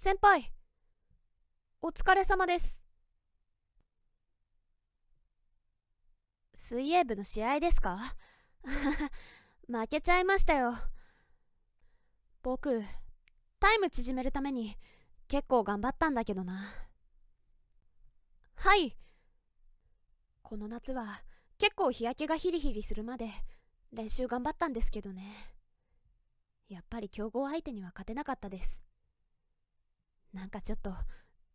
先輩お疲れ様です水泳部の試合ですか 負けちゃいましたよ僕タイム縮めるために結構頑張ったんだけどなはいこの夏は結構日焼けがヒリヒリするまで練習頑張ったんですけどねやっぱり強豪相手には勝てなかったですなんかちょっと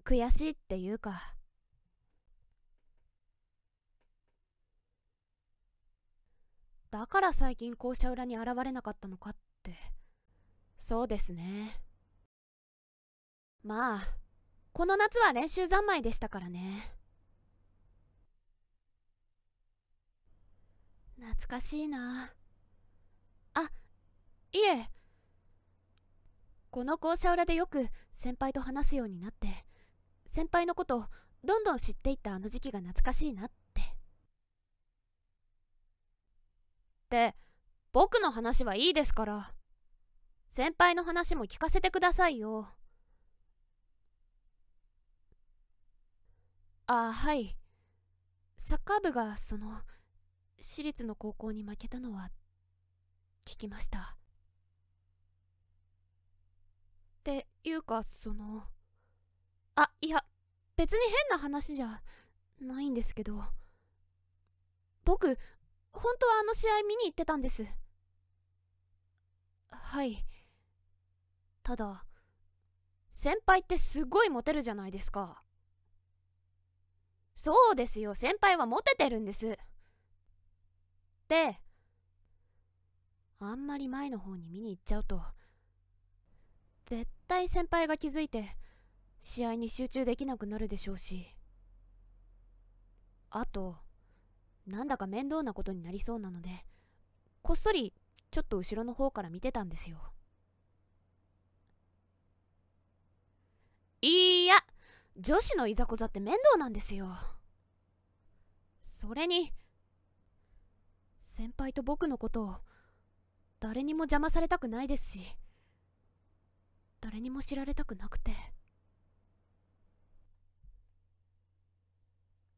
悔しいっていうかだから最近校舎裏に現れなかったのかってそうですねまあこの夏は練習三昧でしたからね懐かしいなあいえこの校舎裏でよく先輩と話すようになって先輩のことどんどん知っていったあの時期が懐かしいなってで僕の話はいいですから先輩の話も聞かせてくださいよああはいサッカー部がその私立の高校に負けたのは聞きましたいうかそのあいや別に変な話じゃないんですけど僕本当はあの試合見に行ってたんですはいただ先輩ってすごいモテるじゃないですかそうですよ先輩はモテてるんですであんまり前の方に見に行っちゃうと絶対対先輩が気づいて試合に集中できなくなるでしょうしあとなんだか面倒なことになりそうなのでこっそりちょっと後ろの方から見てたんですよいや女子のいざこざって面倒なんですよそれに先輩と僕のことを誰にも邪魔されたくないですし誰にも知られたくなくて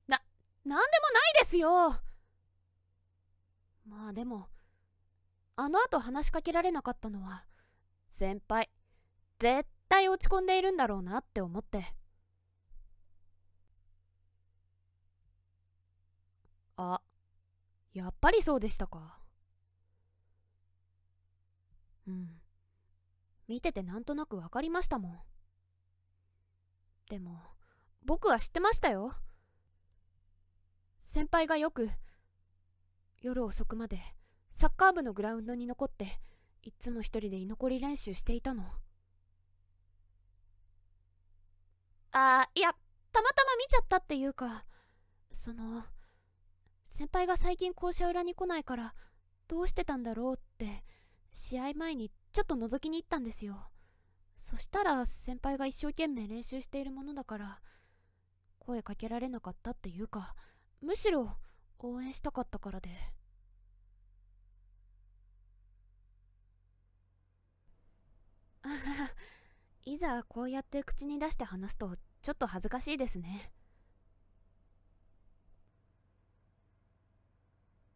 な何でもないですよまあでもあの後話しかけられなかったのは先輩絶対落ち込んでいるんだろうなって思ってあやっぱりそうでしたかうん見ててなんとなくわかりましたもん。でも、僕は知ってましたよ。先輩がよく、夜遅くまでサッカー部のグラウンドに残って、いつも一人で居残り練習していたの。あいや、たまたま見ちゃったっていうか、その、先輩が最近校舎裏に来ないから、どうしてたんだろうって、試合前にちょっと覗きに行ったんですよそしたら先輩が一生懸命練習しているものだから声かけられなかったっていうかむしろ応援したかったからで いざこうやって口に出して話すとちょっと恥ずかしいですね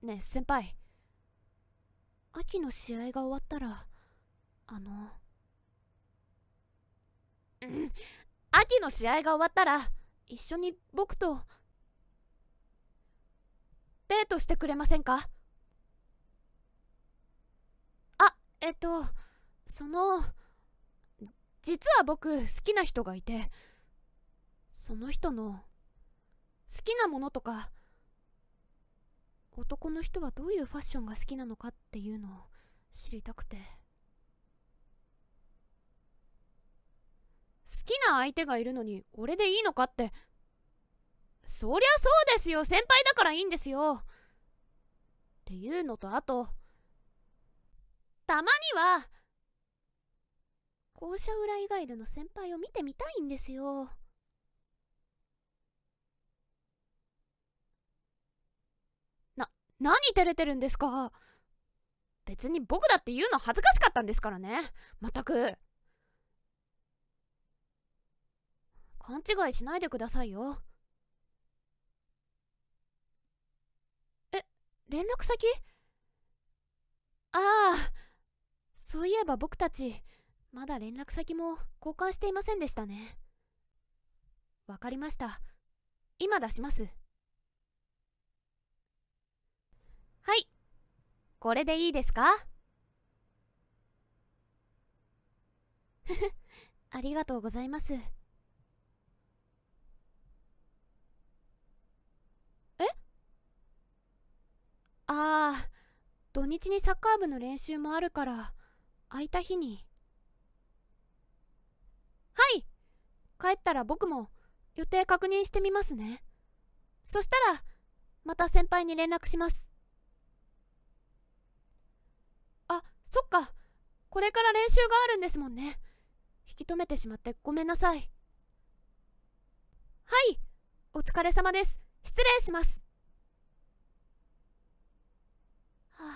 ねえ先輩秋の試合が終わったらあのうん秋の試合が終わったら一緒に僕とデートしてくれませんかあえっとその実は僕好きな人がいてその人の好きなものとか男の人はどういうファッションが好きなのかっていうのを知りたくて。好きな相手がいるのに俺でいいのかってそりゃそうですよ先輩だからいいんですよっていうのとあとたまには校舎裏以外での先輩を見てみたいんですよな何照れてるんですか別に僕だって言うの恥ずかしかったんですからねまったく勘違いしないでくださいよえ連絡先ああそういえば僕たちまだ連絡先も交換していませんでしたねわかりました今出しますはいこれでいいですかありがとうございます。土日にサッカー部の練習もあるから空いた日にはい帰ったら僕も予定確認してみますねそしたらまた先輩に連絡しますあそっかこれから練習があるんですもんね引き止めてしまってごめんなさいはいお疲れ様です失礼しますはあ、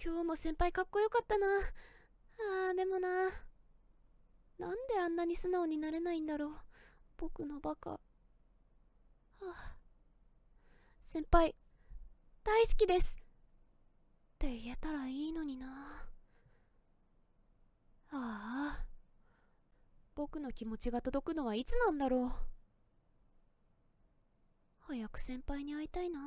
今日も先輩かっこよかったな。あーでもな。なんであんなに素直になれないんだろう。僕のバカ。はあ、先輩、大好きです。って言えたらいいのにな。ああ。僕の気持ちが届くのはいつなんだろう。早く先輩に会いたいな。